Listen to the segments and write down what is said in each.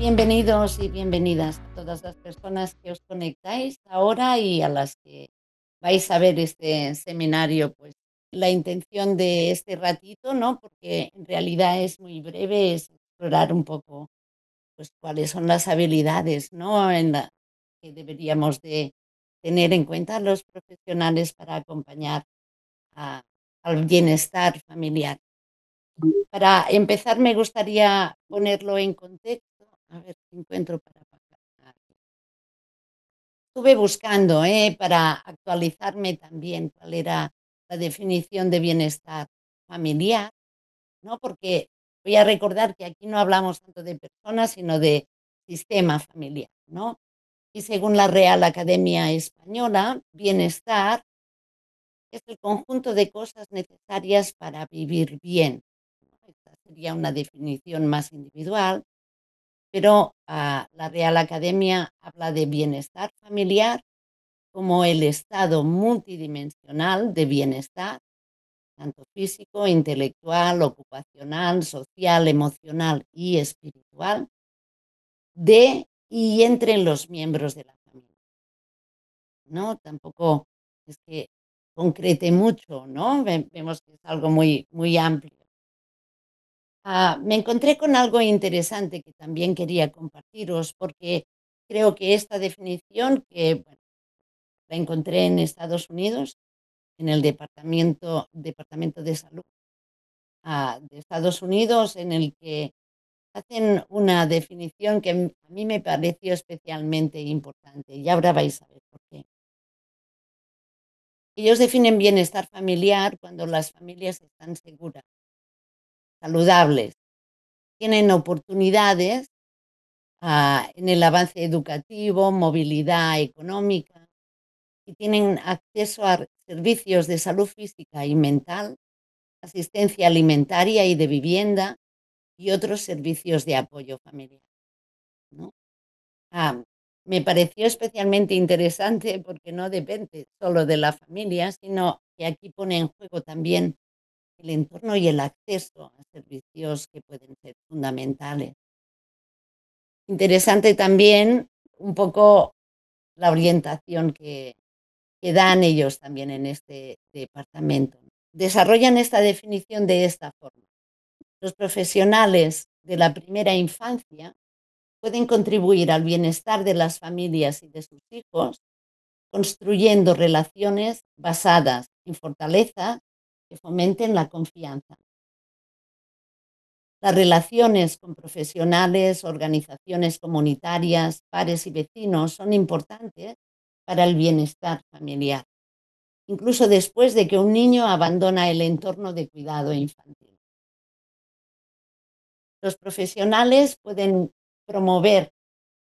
bienvenidos y bienvenidas a todas las personas que os conectáis ahora y a las que vais a ver este seminario. Pues la intención de este ratito, ¿no? Porque en realidad es muy breve, es explorar un poco pues cuáles son las habilidades, ¿no? que deberíamos de tener en cuenta los profesionales para acompañar al bienestar familiar. Para empezar, me gustaría ponerlo en contexto a ver encuentro para Estuve buscando ¿eh? para actualizarme también cuál era la definición de bienestar familiar, ¿no? Porque voy a recordar que aquí no hablamos tanto de personas, sino de sistema familiar, ¿no? Y según la Real Academia Española, bienestar es el conjunto de cosas necesarias para vivir bien. Esta sería una definición más individual, pero ah, la Real Academia habla de bienestar familiar como el estado multidimensional de bienestar, tanto físico, intelectual, ocupacional, social, emocional y espiritual, de y entre los miembros de la familia. ¿No? Tampoco es que concrete mucho, ¿no? Vemos que es algo muy, muy amplio. Ah, me encontré con algo interesante que también quería compartiros porque creo que esta definición que la encontré en Estados Unidos, en el Departamento, Departamento de Salud ah, de Estados Unidos, en el que hacen una definición que a mí me pareció especialmente importante y ahora vais a ver por qué. Ellos definen bienestar familiar cuando las familias están seguras saludables. Tienen oportunidades ah, en el avance educativo, movilidad económica y tienen acceso a servicios de salud física y mental, asistencia alimentaria y de vivienda y otros servicios de apoyo familiar. Ah, me pareció especialmente interesante porque no depende solo de la familia, sino que aquí pone en juego también el entorno y el acceso a servicios que pueden ser fundamentales. Interesante también un poco la orientación que, dan ellos también en este departamento. Desarrollan esta definición de esta forma. Los profesionales de la primera infancia pueden contribuir al bienestar de las familias y de sus hijos, construyendo relaciones basadas en fortaleza que fomenten la confianza. Las relaciones con profesionales, organizaciones comunitarias, pares y vecinos son importantes para el bienestar familiar, incluso después de que un niño abandona el entorno de cuidado infantil. Los profesionales pueden promover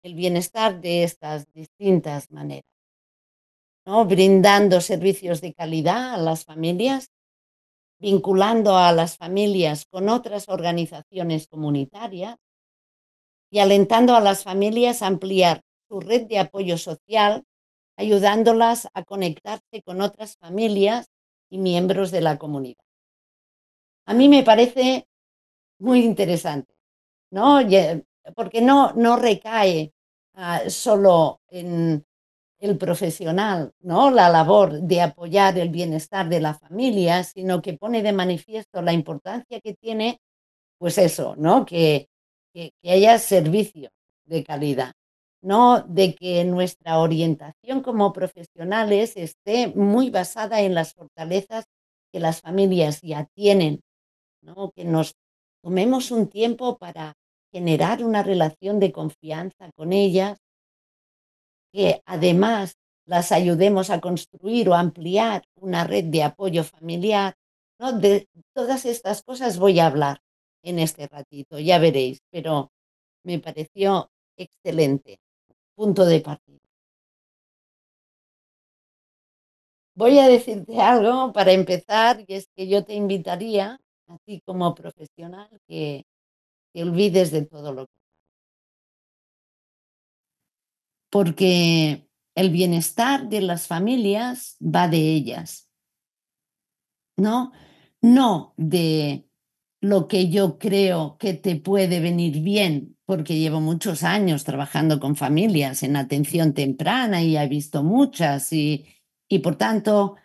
el bienestar de estas distintas maneras, ¿no? brindando servicios de calidad a las familias vinculando a las familias con otras organizaciones comunitarias y alentando a las familias a ampliar su red de apoyo social, ayudándolas a conectarse con otras familias y miembros de la comunidad. A mí me parece muy interesante, ¿no? Porque no, no recae ah, solo en, el profesional, ¿no? La labor de apoyar el bienestar de la familia, sino que pone de manifiesto la importancia que tiene, pues eso, ¿no? Que, haya servicio de calidad, ¿no? De que nuestra orientación como profesionales esté muy basada en las fortalezas que las familias ya tienen, ¿no? Que nos tomemos un tiempo para generar una relación de confianza con ellas, que además las ayudemos a construir o ampliar una red de apoyo familiar. ¿no? De todas estas cosas voy a hablar en este ratito, ya veréis, pero me pareció excelente punto de partida. Voy a decirte algo para empezar, y es que yo te invitaría, así como profesional, que te olvides de todo lo que porque el bienestar de las familias va de ellas, ¿no? No de lo que yo creo que te puede venir bien, porque llevo muchos años trabajando con familias en atención temprana y he visto muchas y, y por tanto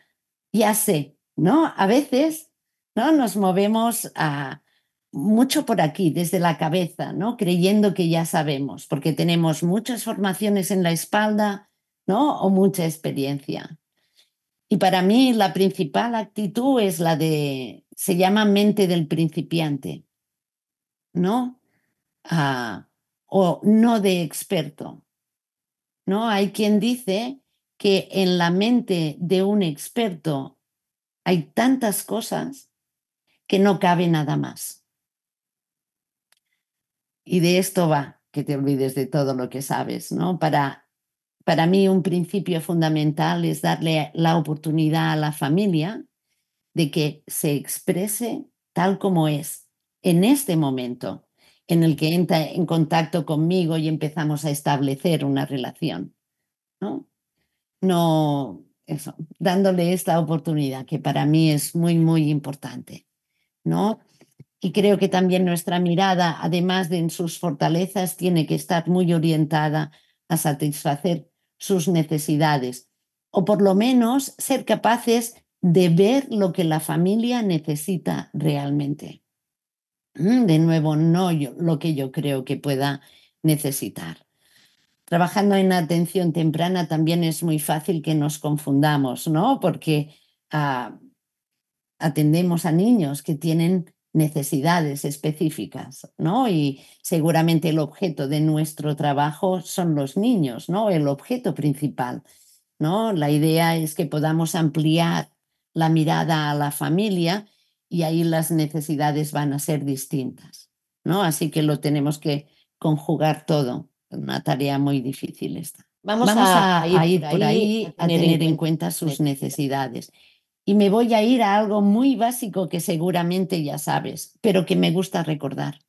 ya sé, ¿no? A veces ¿no? nos movemos a, mucho por aquí, desde la cabeza, ¿no? Creyendo que ya sabemos, porque tenemos muchas formaciones en la espalda, ¿no? O mucha experiencia. Y para mí la principal actitud es la de, se llama mente del principiante, ¿no? Ah, o no de experto, ¿no? Hay quien dice que en la mente de un experto hay tantas cosas que no cabe nada más. Y de esto va, que te olvides de todo lo que sabes, ¿no? Para, para mí un principio fundamental es darle la oportunidad a la familia de que se exprese tal como es en este momento en el que entra en contacto conmigo y empezamos a establecer una relación. ¿no? no, eso, dándole esta oportunidad que para mí es muy, muy importante. ¿no? Y creo que también nuestra mirada, además de en sus fortalezas, tiene que estar muy orientada a satisfacer sus necesidades, o por lo menos ser capaces de ver lo que la familia necesita realmente. Mm, de nuevo, no lo que yo creo que pueda necesitar. Trabajando en atención temprana también es muy fácil que nos confundamos, ¿no? Porque ah, atendemos a niños que tienen necesidades específicas, ¿no? Y seguramente el objeto de nuestro trabajo son los niños, ¿no? El objeto principal, ¿no? La idea es que podamos ampliar la mirada a la familia y ahí las necesidades van a ser distintas, ¿no? Así que lo tenemos que conjugar todo, una tarea muy difícil esta. Vamos, a, ir, por ahí, a tener en cuenta sus necesidades. Y me voy a ir a algo muy básico que seguramente ya sabes, pero que me gusta recordar,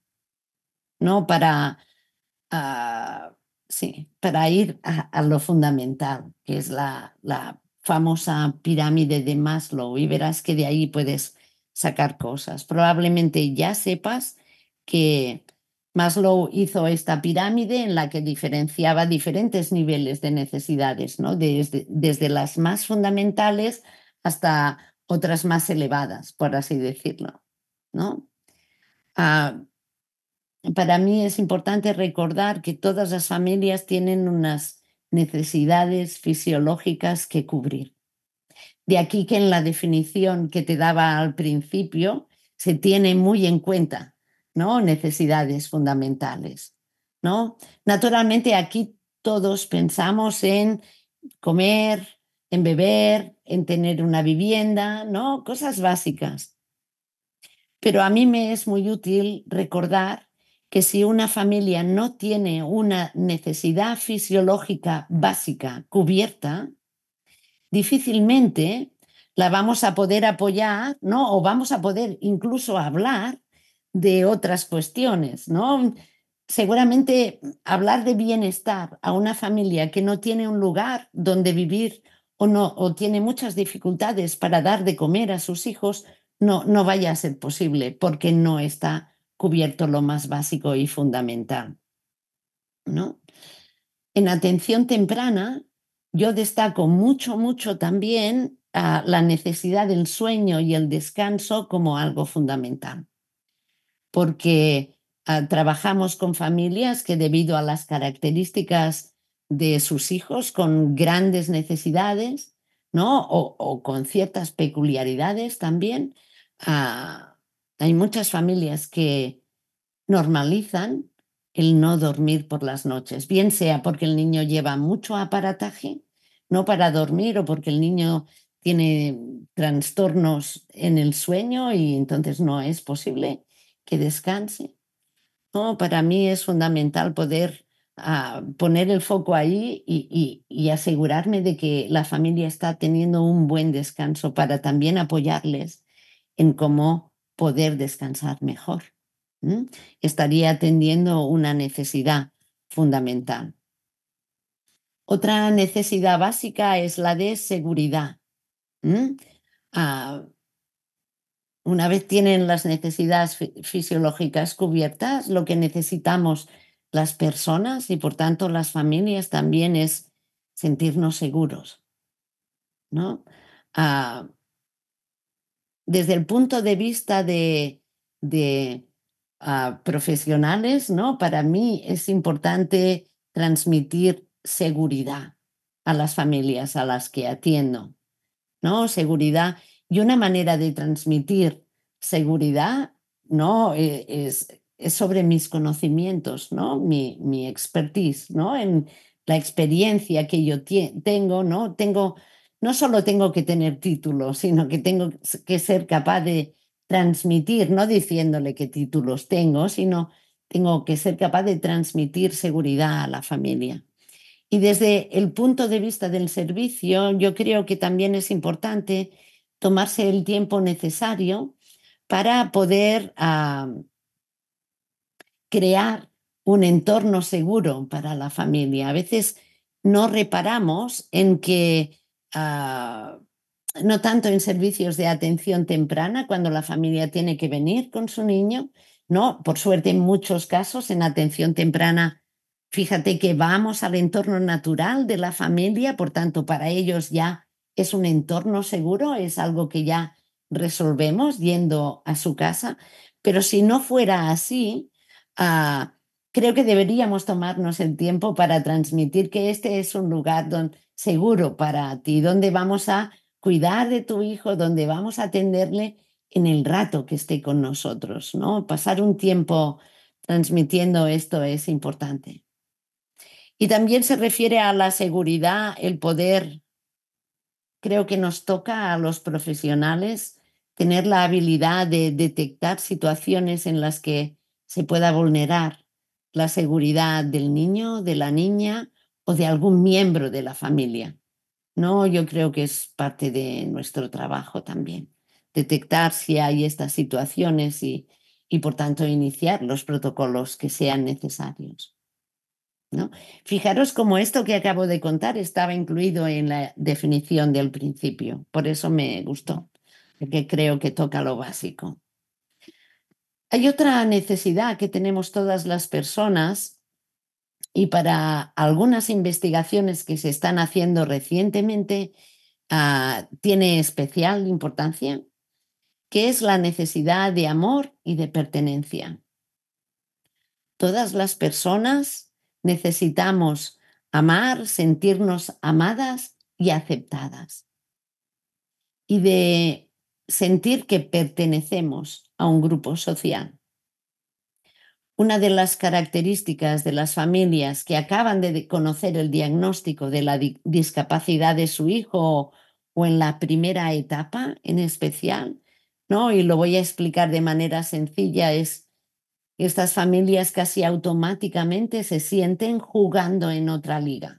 ¿no? Para, ah, sí, para ir a, a, lo fundamental, que es la, la famosa pirámide de Maslow, y verás que de ahí puedes sacar cosas. Probablemente ya sepas que Maslow hizo esta pirámide en la que diferenciaba diferentes niveles de necesidades, ¿no? desde, desde las más fundamentales hasta otras más elevadas, por así decirlo. ¿no? Ah, para mí es importante recordar que todas las familias tienen unas necesidades fisiológicas que cubrir. De aquí que en la definición que te daba al principio se tiene muy en cuenta ¿no? necesidades fundamentales. ¿no? Naturalmente aquí todos pensamos en comer, en beber, en tener una vivienda, ¿no? Cosas básicas. Pero a mí me es muy útil recordar que si una familia no tiene una necesidad fisiológica básica cubierta, difícilmente la vamos a poder apoyar, ¿no? O vamos a poder incluso hablar de otras cuestiones, ¿no? Seguramente hablar de bienestar a una familia que no tiene un lugar donde vivir o tiene muchas dificultades para dar de comer a sus hijos, no, no vaya a ser posible porque no está cubierto lo más básico y fundamental. ¿no? En atención temprana, yo destaco mucho, mucho también a la necesidad del sueño y el descanso como algo fundamental, porque ah, trabajamos con familias que debido a las características de sus hijos con grandes necesidades, ¿no? O, con ciertas peculiaridades también. Ah, hay muchas familias que normalizan el no dormir por las noches, bien sea porque el niño lleva mucho aparataje, no para dormir, o porque el niño tiene trastornos en el sueño y entonces no es posible que descanse. No, para mí es fundamental poder a poner el foco ahí y, asegurarme de que la familia está teniendo un buen descanso para también apoyarles en cómo poder descansar mejor. Estaría atendiendo una necesidad fundamental. Otra necesidad básica es la de seguridad. Ah, una vez tienen las necesidades fisiológicas cubiertas, lo que necesitamos las personas y por tanto las familias también es sentirnos seguros, ¿no? Ah, desde el punto de vista de, ah, profesionales, ¿no? Para mí es importante transmitir seguridad a las familias a las que atiendo, ¿no? Seguridad. Y una manera de transmitir seguridad, ¿no? E, es, eh, sobre mis conocimientos, ¿no? Mi, mi expertise, ¿no? En la experiencia que yo tengo, ¿no? Tengo, no solo tengo que tener títulos, sino que tengo que ser capaz de transmitir, no diciéndole qué títulos tengo, sino tengo que ser capaz de transmitir seguridad a la familia. Y desde el punto de vista del servicio, yo creo que también es importante tomarse el tiempo necesario para poder crear un entorno seguro para la familia. A veces no reparamos en que, ah, no tanto en servicios de atención temprana, cuando la familia tiene que venir con su niño, no, por suerte en muchos casos en atención temprana, fíjate que vamos al entorno natural de la familia, por tanto para ellos ya es un entorno seguro, es algo que ya resolvemos yendo a su casa, pero si no fuera así, Ah, creo que deberíamos tomarnos el tiempo para transmitir que este es un lugar seguro para ti, donde vamos a cuidar de tu hijo, donde vamos a atenderle en el rato que esté con nosotros, ¿no? Pasar un tiempo transmitiendo esto es importante. Y también se refiere a la seguridad, el poder. Creo que nos toca a los profesionales tener la habilidad de detectar situaciones en las que se pueda vulnerar la seguridad del niño, de la niña o de algún miembro de la familia. No, yo creo que es parte de nuestro trabajo también, detectar si hay estas situaciones y, y por tanto iniciar los protocolos que sean necesarios. ¿no? Fijaros como esto que acabo de contar estaba incluido en la definición del principio, por eso me gustó, porque creo que toca lo básico. Hay otra necesidad que tenemos todas las personas y para algunas investigaciones que se están haciendo recientemente ah, tiene especial importancia, que es la necesidad de amor y de pertenencia. Todas las personas necesitamos amar, sentirnos amadas y aceptadas. Y de sentir que pertenecemos a un grupo social. Una de las características de las familias que acaban de conocer el diagnóstico de la discapacidad de su hijo o en la primera etapa en especial, ¿no? Y lo voy a explicar de manera sencilla, es que estas familias casi automáticamente se sienten jugando en otra liga.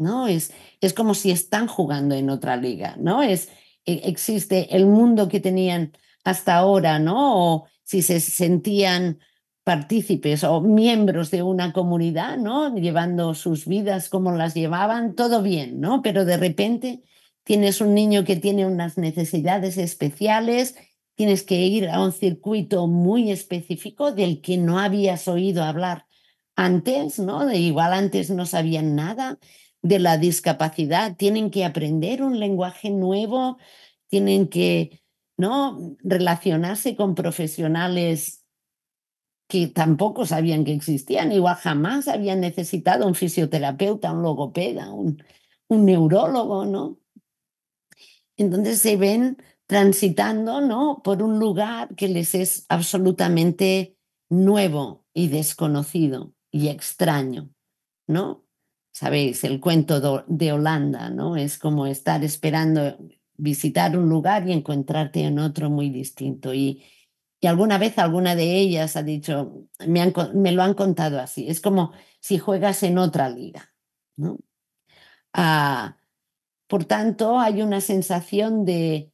¿No? Es, es como si están jugando en otra liga, ¿no? Es e-, existe el mundo que tenían hasta ahora, ¿no? O si se sentían partícipes o miembros de una comunidad, ¿no? Llevando sus vidas como las llevaban, todo bien, ¿no? Pero de repente tienes un niño que tiene unas necesidades especiales, tienes que ir a un circuito muy específico del que no habías oído hablar antes, ¿no? De igual antes no sabían nada de la discapacidad, tienen que aprender un lenguaje nuevo, tienen que ¿no? Relacionarse con profesionales que tampoco sabían que existían, igual jamás habían necesitado un fisioterapeuta, un logopeda, un, un neurólogo, ¿no? Entonces se ven transitando, ¿no? Por un lugar que les es absolutamente nuevo y desconocido y extraño, ¿no? Sabéis, el cuento de Holanda, ¿no? Es como estar esperando visitar un lugar y encontrarte en otro muy distinto. Y, alguna vez alguna de ellas ha dicho, me, lo han contado así, es como si juegas en otra liga. ¿no? Ah, por tanto, hay una sensación de,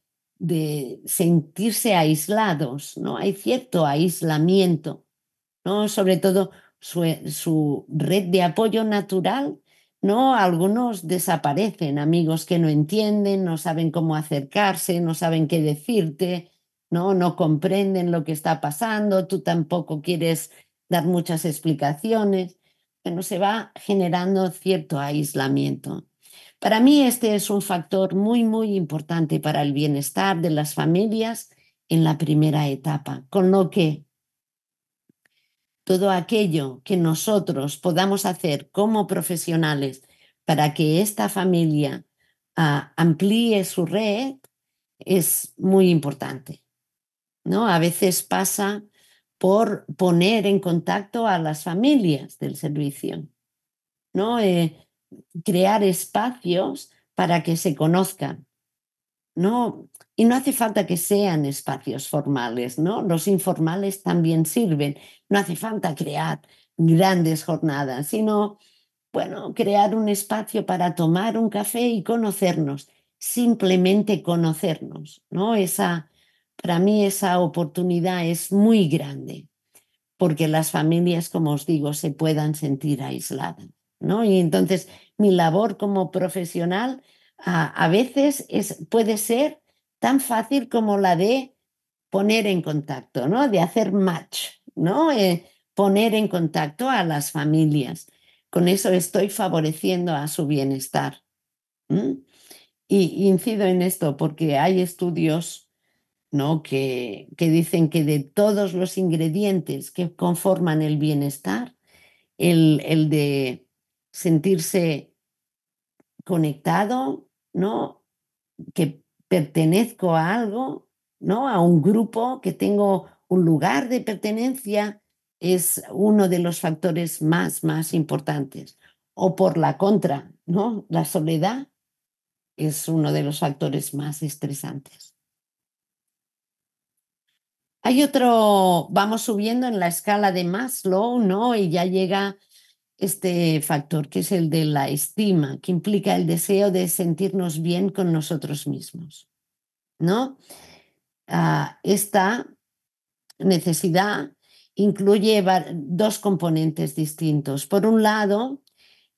sentirse aislados, ¿no? Hay cierto aislamiento, ¿no? Sobre todo su, su red de apoyo natural ¿no? Algunos desaparecen, amigos que no entienden, no saben cómo acercarse, no saben qué decirte, ¿no? No comprenden lo que está pasando, tú tampoco quieres dar muchas explicaciones. Bueno, se va generando cierto aislamiento. Para mí este es un factor muy, muy importante para el bienestar de las familias en la primera etapa, con lo que todo aquello que nosotros podamos hacer como profesionales para que esta familia ah, amplíe su red es muy importante. ¿no? A veces pasa por poner en contacto a las familias del servicio, ¿no? Eh, crear espacios para que se conozcan, no, y no hace falta que sean espacios formales, ¿no? Los informales también sirven. No hace falta crear grandes jornadas, sino, bueno, crear un espacio para tomar un café y conocernos, simplemente conocernos, ¿no? Esa, para mí esa oportunidad es muy grande, porque las familias, como os digo, se puedan sentir aisladas, ¿no? Y entonces mi labor como profesional a, veces es, puede ser tan fácil como la de poner en contacto, ¿no? De hacer match, ¿no? Eh, poner en contacto a las familias. Con eso estoy favoreciendo a su bienestar. Y incido en esto porque hay estudios ¿no? que, que dicen que de todos los ingredientes que conforman el bienestar, el, el de sentirse conectado, ¿no? Que pertenezco a algo, ¿no? A un grupo, que tengo un lugar de pertenencia, es uno de los factores más, más importantes. O por la contra, ¿no? La soledad es uno de los factores más estresantes. Hay otro, vamos subiendo en la escala de Maslow, ¿no? Y ya llega este factor, que es el de la estima, que implica el deseo de sentirnos bien con nosotros mismos. ¿no? Ah, esta necesidad incluye dos componentes distintos. Por un lado,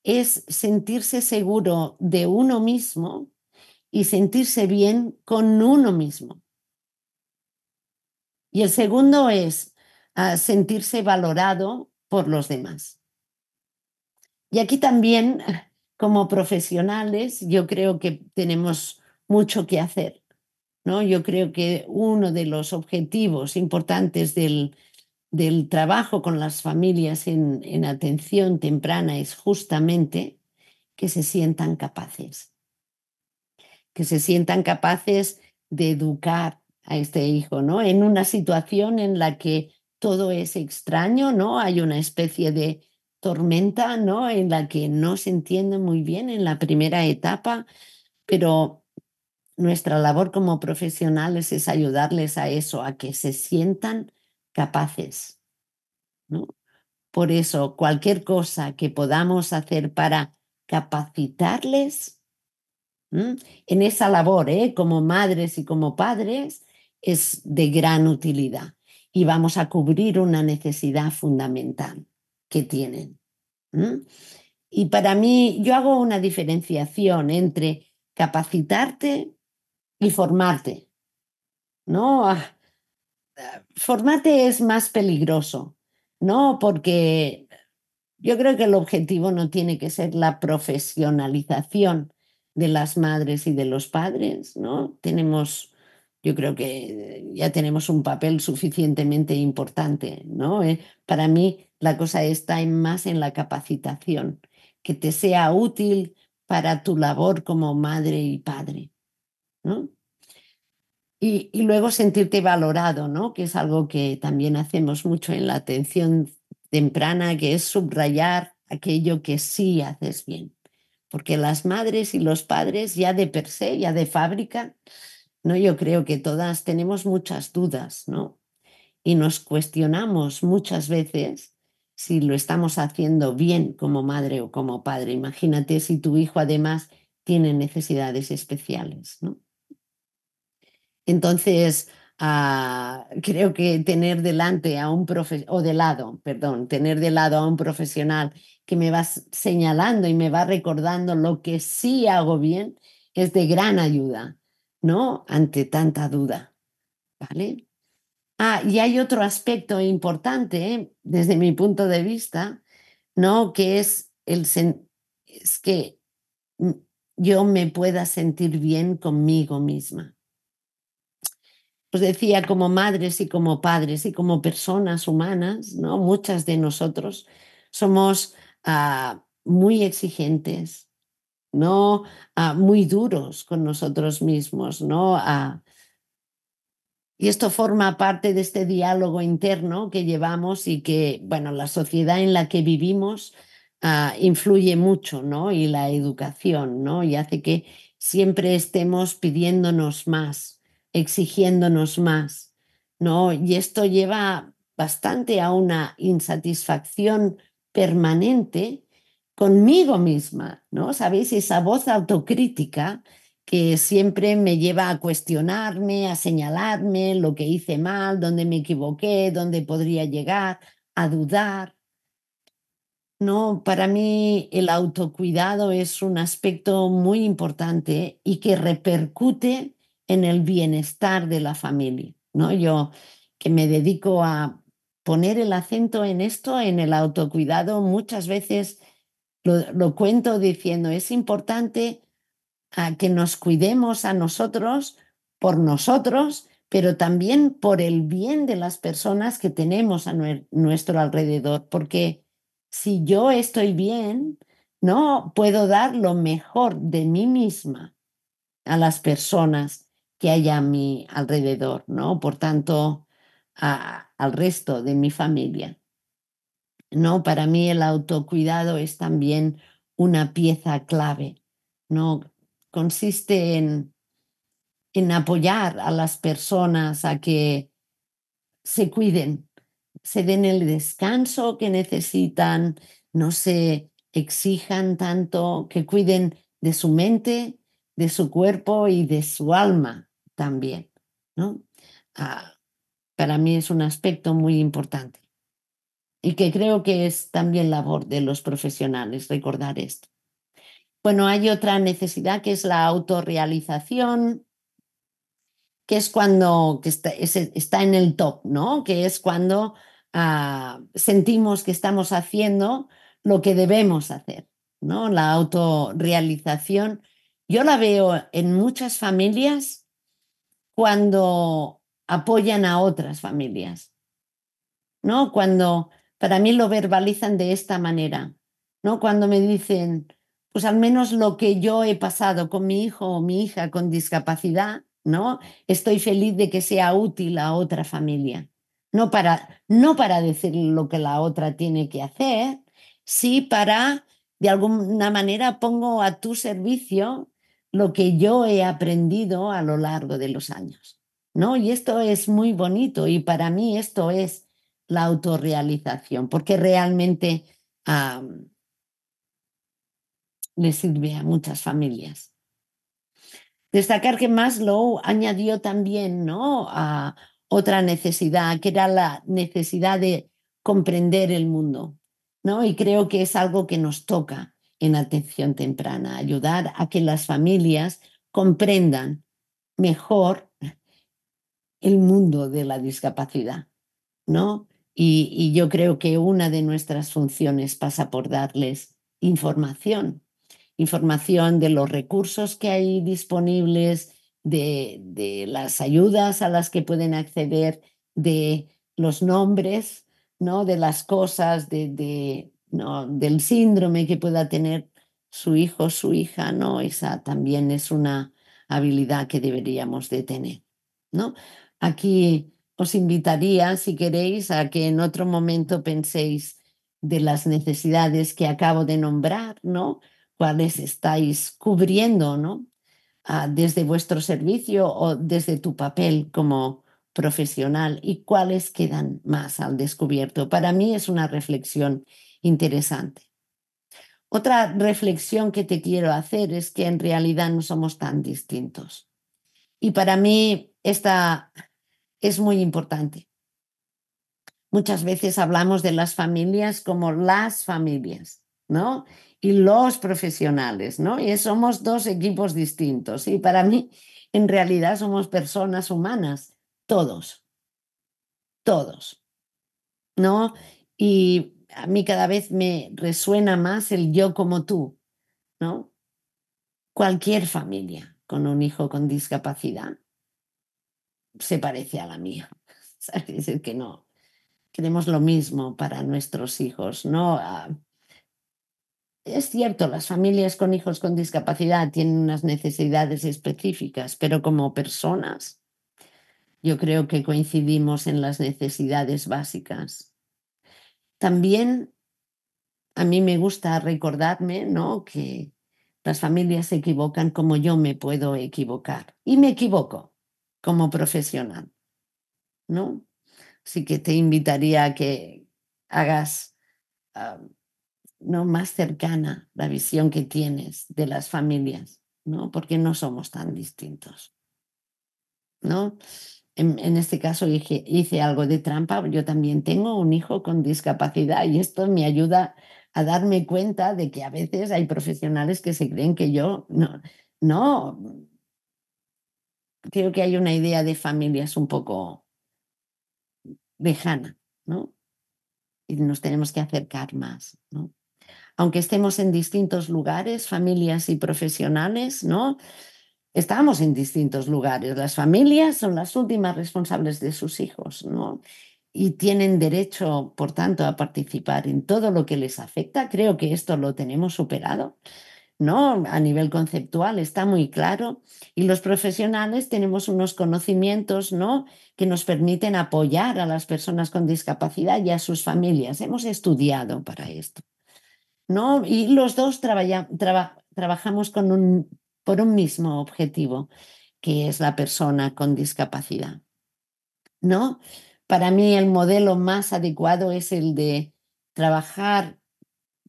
es sentirse seguro de uno mismo y sentirse bien con uno mismo. Y el segundo es ah, sentirse valorado por los demás. Y aquí también, como profesionales, yo creo que tenemos mucho que hacer. ¿no? Yo creo que uno de los objetivos importantes del, del trabajo con las familias en, en, atención temprana es justamente que se sientan capaces, que se sientan capaces de educar a este hijo, ¿no? En una situación en la que todo es extraño, ¿no? Hay una especie de tormenta, ¿no? En la que no se entiende muy bien en la primera etapa, pero nuestra labor como profesionales es ayudarles a eso, a que se sientan capaces, ¿no? Por eso, cualquier cosa que podamos hacer para capacitarles en esa labor, ¿eh? como madres y como padres, es de gran utilidad y vamos a cubrir una necesidad fundamental que tienen. Y para mí, yo hago una diferenciación entre capacitarte y formarte. ¿No? Ah, ah, formarte es más peligroso, ¿no? Porque yo creo que el objetivo no tiene que ser la profesionalización de las madres y de los padres, ¿no? Tenemos, yo creo que ya tenemos un papel suficientemente importante, ¿no? Eh, para mí, la cosa está en más en la capacitación, que te sea útil para tu labor como madre y padre. ¿no? Y, luego sentirte valorado, ¿no? que es algo que también hacemos mucho en la atención temprana, que es subrayar aquello que sí haces bien. Porque las madres y los padres, ya de per se, ya de fábrica, ¿no? yo creo que todas tenemos muchas dudas ¿no? y nos cuestionamos muchas veces si lo estamos haciendo bien como madre o como padre. Imagínate si tu hijo además tiene necesidades especiales. ¿no? Entonces, ah, creo que tener delante a un o de lado, perdón, tener de lado a un profesional que me va señalando y me va recordando lo que sí hago bien es de gran ayuda, ¿no? Ante tanta duda, ¿vale? Ah, y hay otro aspecto importante, desde mi punto de vista, ¿no? Que es, el que yo me pueda sentir bien conmigo misma. Os pues decía, como madres y como padres y como personas humanas, ¿no? Muchas de nosotros somos ah, muy exigentes, ¿no? Ah, muy duros con nosotros mismos, ¿no? Ah, y esto forma parte de este diálogo interno que llevamos y que, bueno, la sociedad en la que vivimos ah, influye mucho, ¿no? Y la educación, ¿no? Y hace que siempre estemos pidiéndonos más, exigiéndonos más, ¿no? Y esto lleva bastante a una insatisfacción permanente conmigo misma, ¿no? Sabéis, esa voz autocrítica que siempre me lleva a cuestionarme, a señalarme lo que hice mal, dónde me equivoqué, dónde podría llegar, a dudar. No, para mí el autocuidado es un aspecto muy importante y que repercute en el bienestar de la familia, ¿no? Yo que me dedico a poner el acento en esto, en el autocuidado, muchas veces lo, lo cuento diciendo, es importante a que nos cuidemos a nosotros, por nosotros, pero también por el bien de las personas que tenemos a nuestro alrededor, porque si yo estoy bien, no puedo dar lo mejor de mí misma a las personas que hay a mi alrededor, ¿no? Por tanto, al resto de mi familia. No, para mí el autocuidado es también una pieza clave, ¿no? consiste en, apoyar a las personas a que se cuiden, se den el descanso que necesitan, no se exijan tanto, que cuiden de su mente, de su cuerpo y de su alma también. ¿no? Ah, para mí es un aspecto muy importante y que creo que es también labor de los profesionales recordar esto. Bueno, hay otra necesidad que es la autorrealización, que es cuando que está, en el top, ¿no? Que es cuando ah, sentimos que estamos haciendo lo que debemos hacer, ¿no? La autorrealización. Yo la veo en muchas familias cuando apoyan a otras familias, ¿no? Cuando para mí lo verbalizan de esta manera, ¿no? Cuando me dicen, pues al menos lo que yo he pasado con mi hijo o mi hija con discapacidad, ¿no? Estoy feliz de que sea útil a otra familia. No para, no para decir lo que la otra tiene que hacer, sí para, de alguna manera, pongo a tu servicio lo que yo he aprendido a lo largo de los años. ¿no? Y esto es muy bonito y para mí esto es la autorrealización, porque realmente le sirve a muchas familias. Destacar que Maslow añadió también ¿no? a otra necesidad, que era la necesidad de comprender el mundo. ¿no? Y creo que es algo que nos toca en atención temprana, ayudar a que las familias comprendan mejor el mundo de la discapacidad. ¿no? y yo creo que una de nuestras funciones pasa por darles información información de los recursos que hay disponibles, de, las ayudas a las que pueden acceder, de los nombres, ¿no? de las cosas, de, ¿no? del síndrome que pueda tener su hijo o su hija, ¿no? Esa también es una habilidad que deberíamos de tener. ¿no? Aquí os invitaría, si queréis, a que en otro momento penséis de las necesidades que acabo de nombrar, ¿no? cuáles estáis cubriendo, ¿no? Ah, desde vuestro servicio o desde tu papel como profesional y cuáles quedan más al descubierto. Para mí es una reflexión interesante. Otra reflexión que te quiero hacer es que en realidad no somos tan distintos. Y para mí esta es muy importante. Muchas veces hablamos de las familias como las familias, ¿no? y los profesionales, ¿no? Y somos dos equipos distintos. Y para mí, en realidad, somos personas humanas, todos, todos, ¿no? Y a mí cada vez me resuena más el yo como tú, ¿no? Cualquier familia con un hijo con discapacidad se parece a la mía. Es decir, que no, queremos lo mismo para nuestros hijos, ¿no? Ah, es cierto, las familias con hijos con discapacidad tienen unas necesidades específicas, pero como personas, yo creo que coincidimos en las necesidades básicas. También a mí me gusta recordarme ¿no? que las familias se equivocan como yo me puedo equivocar. Y me equivoco como profesional. ¿no? Así que te invitaría a que hagas más cercana la visión que tienes de las familias, ¿no? porque no somos tan distintos. ¿no? En, este caso hice, hice, algo de trampa, yo también tengo un hijo con discapacidad y esto me ayuda a darme cuenta de que a veces hay profesionales que se creen que yo no, no. Creo que hay una idea de familias un poco lejana, ¿no? Y nos tenemos que acercar más, ¿no? aunque estemos en distintos lugares, familias y profesionales, ¿no? Estamos en distintos lugares. Las familias son las últimas responsables de sus hijos, ¿no? Y tienen derecho, por tanto, a participar en todo lo que les afecta. Creo que esto lo tenemos superado, ¿no? A nivel conceptual está muy claro. Y los profesionales tenemos unos conocimientos, ¿no? Que nos permiten apoyar a las personas con discapacidad y a sus familias. Hemos estudiado para esto. ¿no? Y los dos trabajamos con por un mismo objetivo, que es la persona con discapacidad, ¿no? Para mí el modelo más adecuado es el de trabajar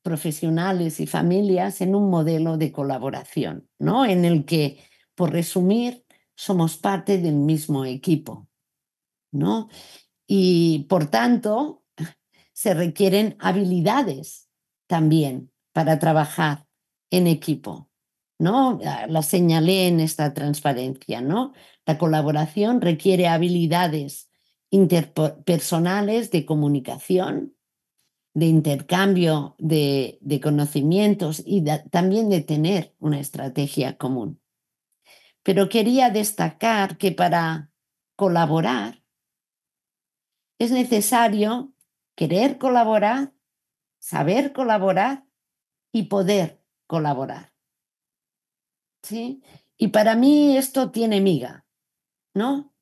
profesionales y familias en un modelo de colaboración, ¿no? En el que, por resumir, somos parte del mismo equipo, ¿no? Y por tanto, se requieren habilidades también para trabajar en equipo. ¿no? La señalé en esta transparencia. ¿no? La colaboración requiere habilidades interpersonales de comunicación, de intercambio de, conocimientos y también de tener una estrategia común. Pero quería destacar que para colaborar es necesario querer colaborar saber colaborar y poder colaborar. ¿Sí? Y para mí esto tiene miga, ¿no?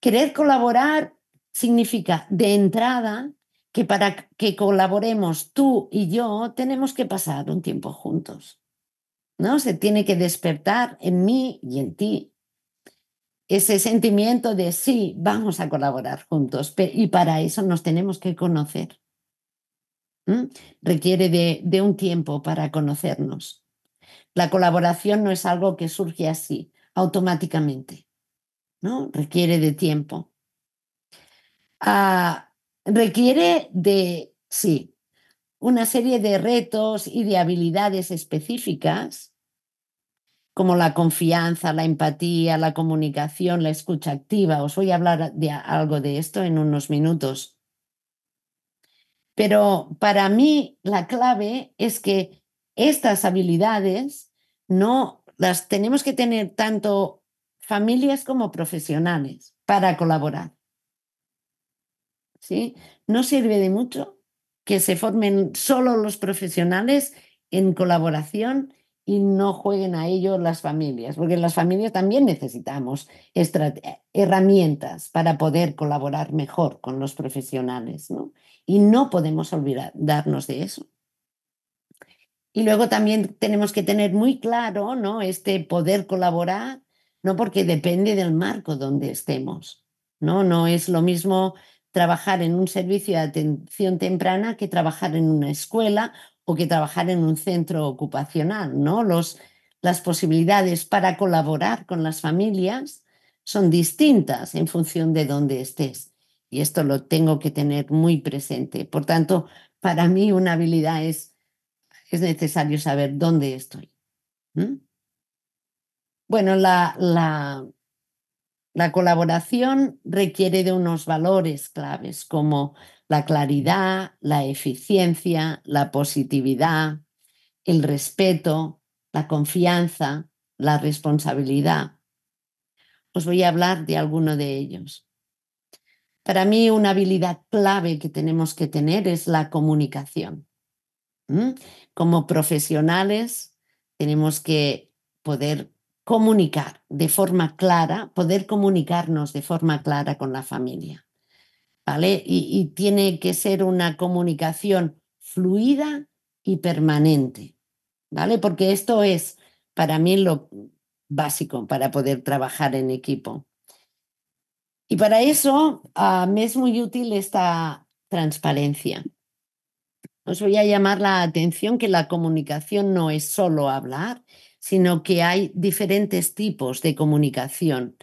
Querer colaborar significa de entrada que para que colaboremos tú y yo tenemos que pasar un tiempo juntos. ¿No? Se tiene que despertar en mí y en ti ese sentimiento de sí, vamos a colaborar juntos y para eso nos tenemos que conocer. Requiere de, un tiempo para conocernos. La colaboración no es algo que surge así, automáticamente. ¿no? Requiere de tiempo. Ah, requiere de, sí, una serie de retos y de habilidades específicas, como la confianza, la empatía, la comunicación, la escucha activa. Os voy a hablar de algo de esto en unos minutos. Pero para mí la clave es que estas habilidades no las tenemos que tener tanto familias como profesionales para colaborar. ¿Sí? No sirve de mucho que se formen solo los profesionales en colaboración y no jueguen a ello las familias, porque las familias también necesitamos herramientas para poder colaborar mejor con los profesionales. ¿no? Y no podemos olvidarnos de eso. Y luego también tenemos que tener muy claro ¿no? este poder colaborar, no porque depende del marco donde estemos. No, no es lo mismo trabajar en un servicio de atención temprana que trabajar en una escuela o que trabajar en un centro ocupacional. ¿no? Los, las posibilidades para colaborar con las familias son distintas en función de dónde estés. Y esto lo tengo que tener muy presente. Por tanto, para mí una habilidad es, es necesario saber dónde estoy. Bueno, la, la colaboración requiere de unos valores claves como la claridad, la eficiencia, la positividad, el respeto, la confianza, la responsabilidad. Os voy a hablar de alguno de ellos. Para mí una habilidad clave que tenemos que tener es la comunicación. Como profesionales tenemos que poder comunicar de forma clara, poder comunicarnos de forma clara con la familia. ¿Vale? Y, y tiene que ser una comunicación fluida y permanente, ¿vale? Porque esto es para mí lo básico para poder trabajar en equipo. Y para eso a ah, me es muy útil esta transparencia. Os voy a llamar la atención que la comunicación no es solo hablar, sino que hay diferentes tipos de comunicación.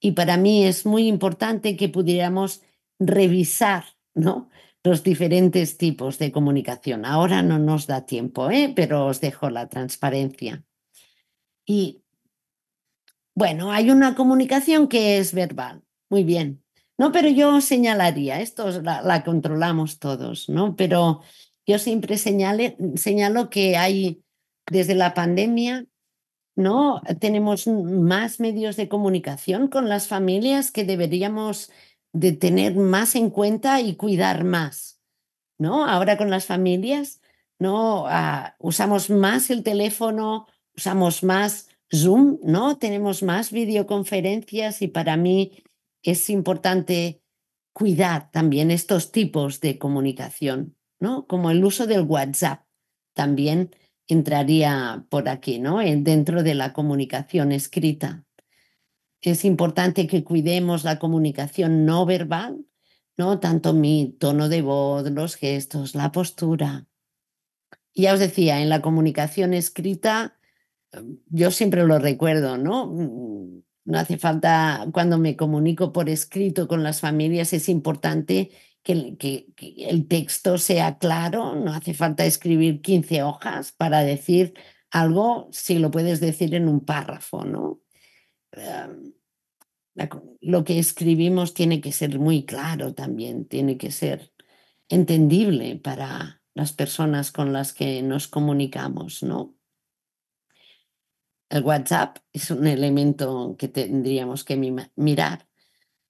Y para mí es muy importante que pudiéramos revisar ¿no? los diferentes tipos de comunicación. Ahora no nos da tiempo, ¿eh? pero os dejo la transparencia. Y bueno, hay una comunicación que es verbal. Muy bien. No, pero yo señalaría, esto la, controlamos todos, ¿no? Pero yo siempre señalo que hay, desde la pandemia, ¿no? Tenemos más medios de comunicación con las familias que deberíamos de tener más en cuenta y cuidar más, ¿no? Ahora con las familias, ¿no? Ah, usamos más el teléfono, usamos más Zoom, ¿no? Tenemos más videoconferencias y para mí es importante cuidar también estos tipos de comunicación, ¿no? Como el uso del WhatsApp también entraría por aquí, ¿no? Dentro de la comunicación escrita. Es importante que cuidemos la comunicación no verbal, ¿no? Tanto mi tono de voz, los gestos, la postura. Ya os decía, en la comunicación escrita, yo siempre lo recuerdo, ¿no? No hace falta, cuando me comunico por escrito con las familias, es importante que, el texto sea claro, no hace falta escribir 15 hojas para decir algo si lo puedes decir en un párrafo, ¿no? Em, lo que escribimos tiene que ser muy claro también, tiene que ser entendible para las personas con las que nos comunicamos, ¿no? el WhatsApp es un elemento que tendríamos que mirar.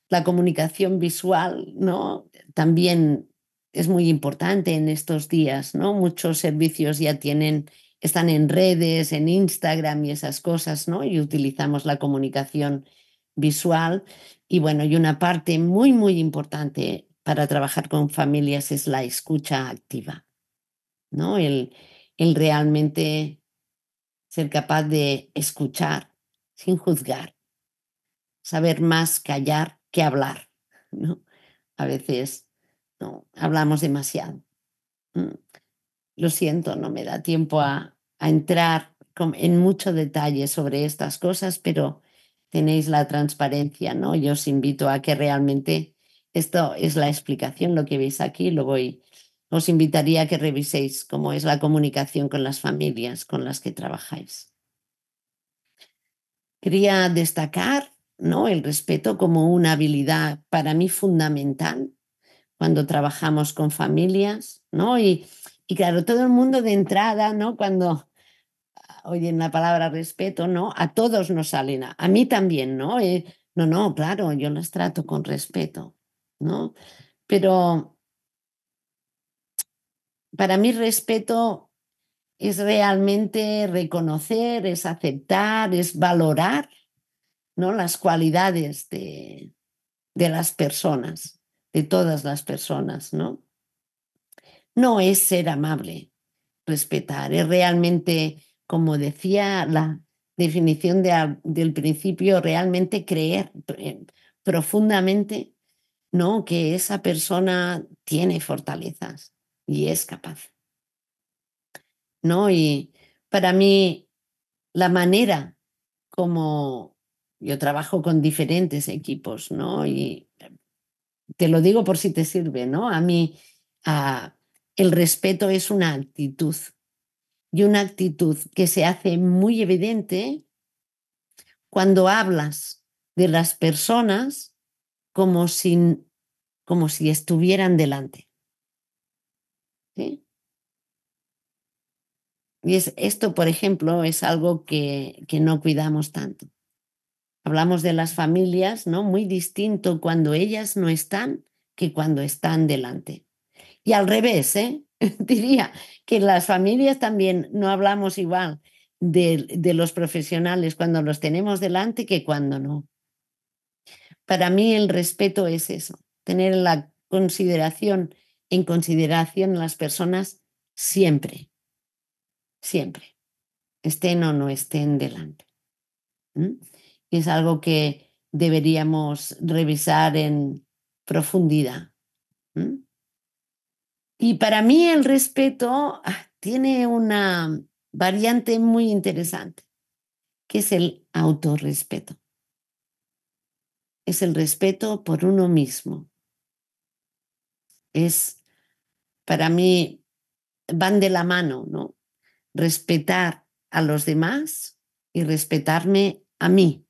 La comunicación visual, ¿no? También es muy importante en estos días, ¿no? Muchos servicios ya tienen, están en redes, en Instagram y esas cosas, ¿no? Y utilizamos la comunicación visual. Y bueno, y una parte muy, muy importante para trabajar con familias es la escucha activa, ¿no? El, el realmente ser capaz de escuchar sin juzgar, saber más callar que hablar. ¿no? A veces no, hablamos demasiado. Mm. Lo siento, no me da tiempo a, entrar en mucho detalle sobre estas cosas, pero tenéis la transparencia, ¿no? Yo os invito a que realmente esto es la explicación, lo que veis aquí, lo voy os invitaría a que reviséis cómo es la comunicación con las familias con las que trabajáis. Quería destacar ¿no? el respeto como una habilidad para mí fundamental cuando trabajamos con familias, ¿no? Y, y claro, todo el mundo de entrada, ¿no? Cuando ah, oyen la palabra respeto, ¿no? A todos nos salen, a, mí también, ¿no? Eh, no, no, claro, yo las trato con respeto, ¿no? Pero para mí respeto es realmente reconocer, es aceptar, es valorar ¿no? las cualidades de, de las personas, de todas las personas, ¿no? No es ser amable, respetar, es realmente, como decía la definición del principio, realmente creer eh, profundamente, ¿no? Que esa persona tiene fortalezas, y es capaz. ¿No? Y para mí, la manera como yo trabajo con diferentes equipos, ¿no? Y te lo digo por si te sirve, ¿no? A mí, ah, el respeto es una actitud y una actitud que se hace muy evidente cuando hablas de las personas como como si estuvieran delante. Y es, esto, por ejemplo, es algo que, no cuidamos tanto. Hablamos de las familias, ¿no? Muy distinto cuando ellas no están que cuando están delante. Y al revés, ¿eh? diría que las familias también no hablamos igual de, de, los profesionales cuando los tenemos delante que cuando no. Para mí el respeto es eso, tener la consideración en consideración las personas siempre, siempre, estén o no estén delante. Y es algo que deberíamos revisar en profundidad. Y para mí el respeto ah, tiene una variante muy interesante, que es el autorrespeto. Es el respeto por uno mismo. Es para mí van de la mano, ¿no? Respetar a los demás y respetarme a mí.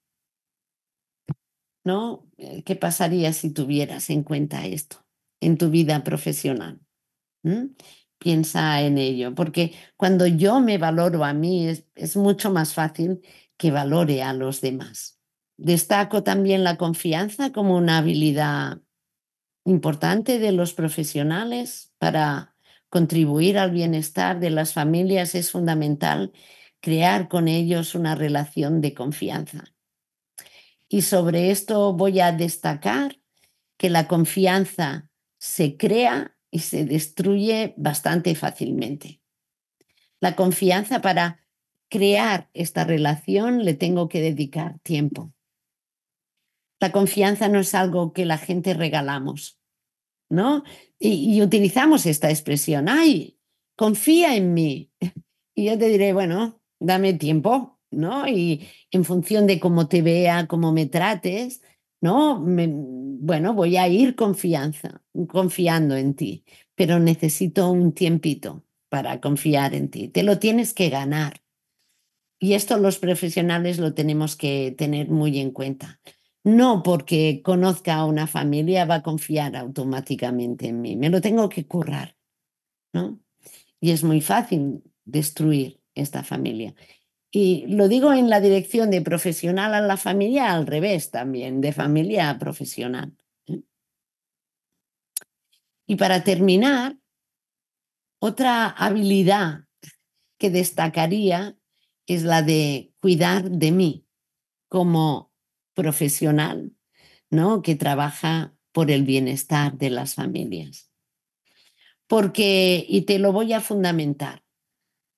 ¿No? Eh, ¿Qué pasaría si tuvieras en cuenta esto en tu vida profesional? ¿Mm? Piensa en ello, porque cuando yo me valoro a mí es mucho más fácil que valore a los demás. Destaco también la confianza como una habilidad importante de los profesionales, para contribuir al bienestar de las familias es fundamental crear con ellos una relación de confianza. Y sobre esto voy a destacar que la confianza se crea y se destruye bastante fácilmente. La confianza para crear esta relación le tengo que dedicar tiempo. La confianza no es algo que la gente regalamos, ¿no? Y, utilizamos esta expresión, ay, confía en mí. Y yo te diré, bueno, dame tiempo, ¿no? Y en función de cómo te vea, cómo me trates, ¿no? bueno, voy a ir confianza, confiando en ti, pero necesito un tiempito para confiar en ti. Te lo tienes que ganar. Y esto los profesionales lo tenemos que tener muy en cuenta. No porque conozca a una familia va a confiar automáticamente en mí, me lo tengo que currar, ¿no? Y es muy fácil destruir esta familia. Y lo digo en la dirección de profesional a la familia, al revés también, de familia a profesional. ¿eh? Y para terminar, otra habilidad que destacaría es la de cuidar de mí como profesional, ¿no? Que trabaja por el bienestar de las familias. Porque, y te lo voy a fundamentar,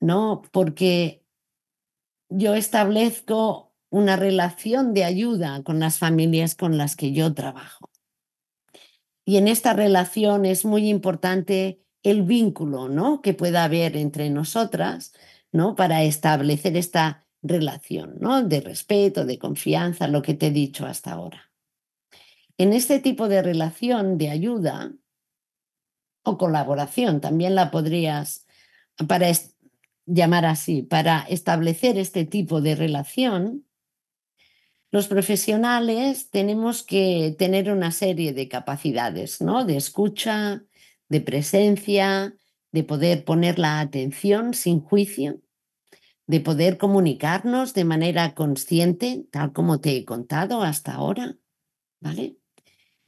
¿no? Porque yo establezco una relación de ayuda con las familias con las que yo trabajo. Y en esta relación es muy importante el vínculo, ¿no? Que pueda haber entre nosotras, ¿no? Para establecer esta relación, ¿no? De respeto, de confianza, lo que te he dicho hasta ahora. En este tipo de relación de ayuda o colaboración, también la podrías para llamar así, para establecer este tipo de relación, los profesionales tenemos que tener una serie de capacidades, ¿no? De escucha, de presencia, de poder poner la atención sin juicio, de poder comunicarnos de manera consciente, tal como te he contado hasta ahora, ¿vale?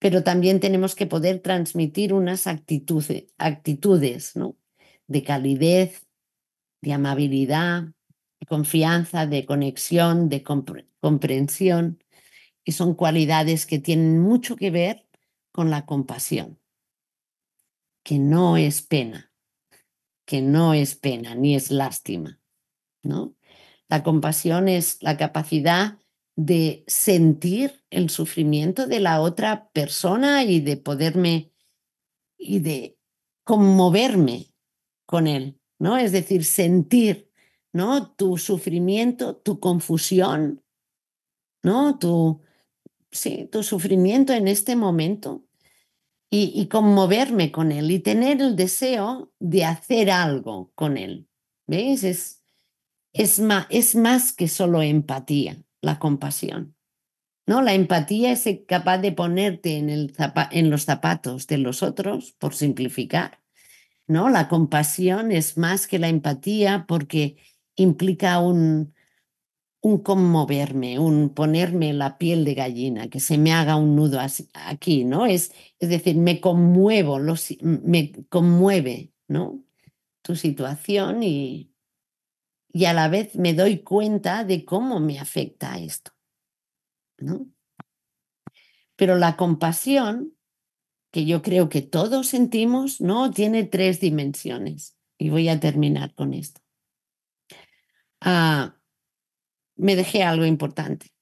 Pero también tenemos que poder transmitir unas actitudes, ¿no? De calidez, de amabilidad, de confianza, de conexión, de comprensión, que son cualidades que tienen mucho que ver con la compasión, que no es pena, que no es pena ni es lástima ¿no? La compasión es la capacidad de sentir el sufrimiento de la otra persona y de poderme y de conmoverme con él, ¿no? Es decir, sentir, ¿no? Tu sufrimiento, tu confusión, ¿no? Tu, tu sufrimiento en este momento y, y conmoverme con él y tener el deseo de hacer algo con él. ¿Veis? Es, es más, que solo empatía, la compasión. ¿No? La empatía es capaz de ponerte en, el en los zapatos de los otros, por simplificar. ¿no? La compasión es más que la empatía porque implica un, un conmoverme, un ponerme la piel de gallina, que se me haga un nudo aquí, ¿no? Es, es decir, me conmuevo, me conmueve, ¿no? Tu situación y y a la vez me doy cuenta de cómo me afecta esto. Pero la compasión, que yo creo que todos sentimos, ¿no? tiene tres dimensiones. Y voy a terminar con esto. Ah, me dejé algo importante.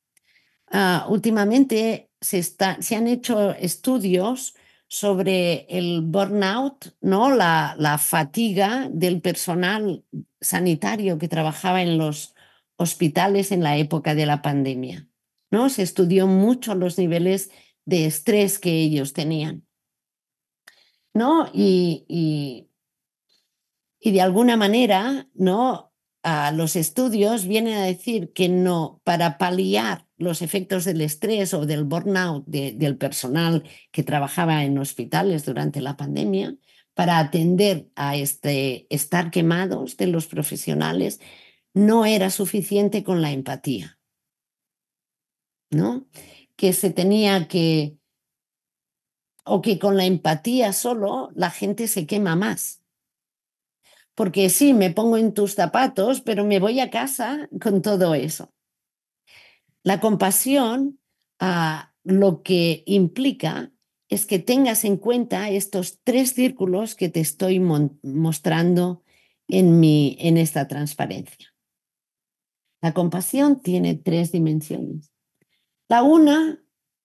Ah, últimamente se, se han hecho estudios sobre el burnout, ¿no? La, la, fatiga del personal sanitario que trabajaba en los hospitales en la época de la pandemia. ¿no? Se estudió mucho los niveles de estrés que ellos tenían. ¿no? Y, y, de alguna manera, ¿no? A los estudios vienen a decir que no, para paliar los efectos del estrés o del burnout del personal que trabajaba en hospitales durante la pandemia, para atender a este estar quemados de los profesionales no era suficiente con la empatía. ¿No? Que se tenía que o que con la empatía solo la gente se quema más. Porque sí, me pongo en tus zapatos, pero me voy a casa con todo eso. La compasión a lo que implica es que tengas en cuenta estos tres círculos que te estoy mostrando en, mi, en esta transparencia. La compasión tiene tres dimensiones. La una,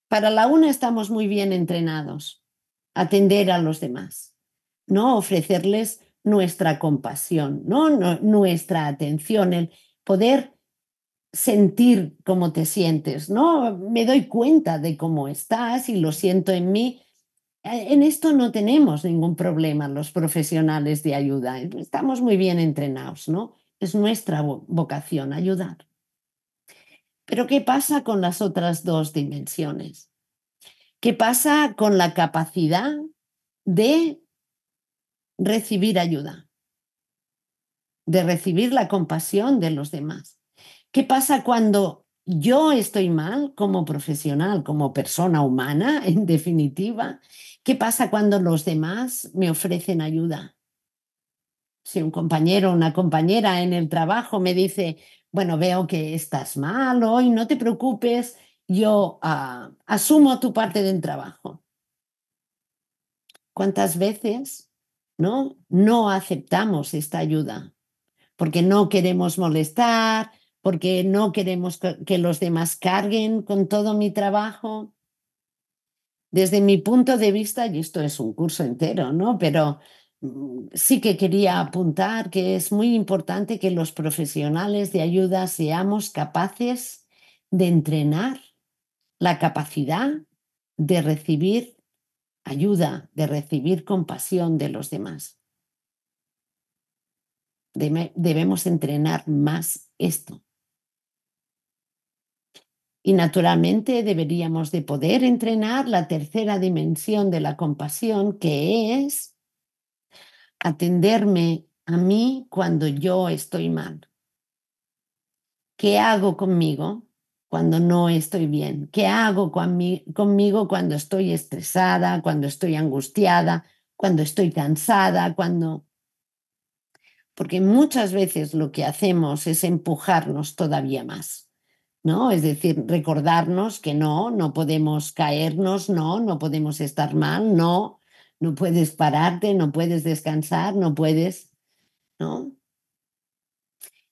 para la una estamos muy bien entrenados, atender a los demás, ¿no? Ofrecerles nuestra compasión, ¿no? nuestra atención, el poder sentir cómo te sientes, ¿no? Me doy cuenta de cómo estás y lo siento en mí. Eh, en esto no tenemos ningún problema los profesionales de ayuda. ¿eh? Estamos muy bien entrenados, ¿no? Es nuestra vocación ayudar. Pero ¿qué pasa con las otras dos dimensiones? ¿Qué pasa con la capacidad de recibir ayuda? De recibir la compasión de los demás. ¿Qué pasa cuando yo estoy mal como profesional, como persona humana, en definitiva? ¿Qué pasa cuando los demás me ofrecen ayuda? Si un compañero o una compañera en el trabajo me dice, bueno, veo que estás mal hoy, no te preocupes, yo ah, asumo tu parte del trabajo. ¿Cuántas veces no, no aceptamos esta ayuda? Porque no queremos molestar, porque no queremos que los demás carguen con todo mi trabajo. Desde mi punto de vista, y esto es un curso entero, ¿no? Pero mm, sí que quería apuntar que es muy importante que los profesionales de ayuda seamos capaces de entrenar la capacidad de recibir ayuda, de recibir compasión de los demás. debemos entrenar más esto. Y naturalmente deberíamos de poder entrenar la tercera dimensión de la compasión, que es atenderme a mí cuando yo estoy mal. ¿Qué hago conmigo cuando no estoy bien? ¿Qué hago conmigo cuando estoy estresada, cuando estoy angustiada, cuando estoy cansada, cuando... Porque muchas veces lo que hacemos es empujarnos todavía más ¿no? Es decir, recordarnos que no, no podemos caernos, no, no podemos estar mal, no, no puedes pararte, no puedes descansar, no puedes, ¿no?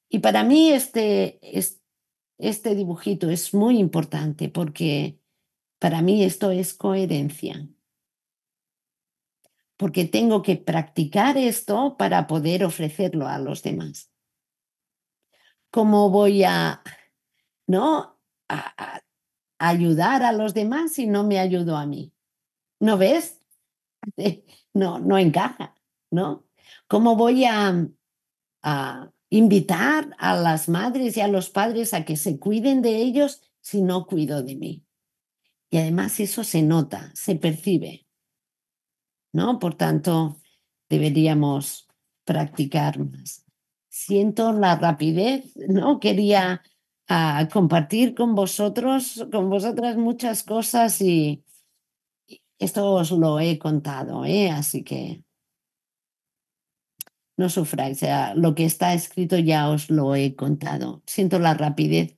Y para mí este, este dibujito es muy importante porque para mí esto es coherencia. Porque tengo que practicar esto para poder ofrecerlo a los demás. ¿Cómo voy a ¿no? A, ayudar a los demás si no me ayudo a mí. ¿No ves? No, no encaja, ¿no? ¿Cómo voy a, a invitar a las madres y a los padres a que se cuiden de ellos si no cuido de mí? Y además eso se nota, se percibe. ¿No? Por tanto, deberíamos practicar más. Siento la rapidez, ¿no? Quería a compartir con vosotros, con vosotras muchas cosas y esto os lo he contado, ¿eh? así que no sufráis, lo que está escrito ya os lo he contado. Siento la rapidez.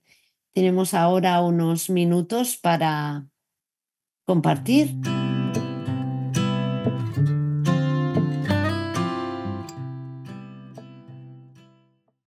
Tenemos ahora unos minutos para compartir.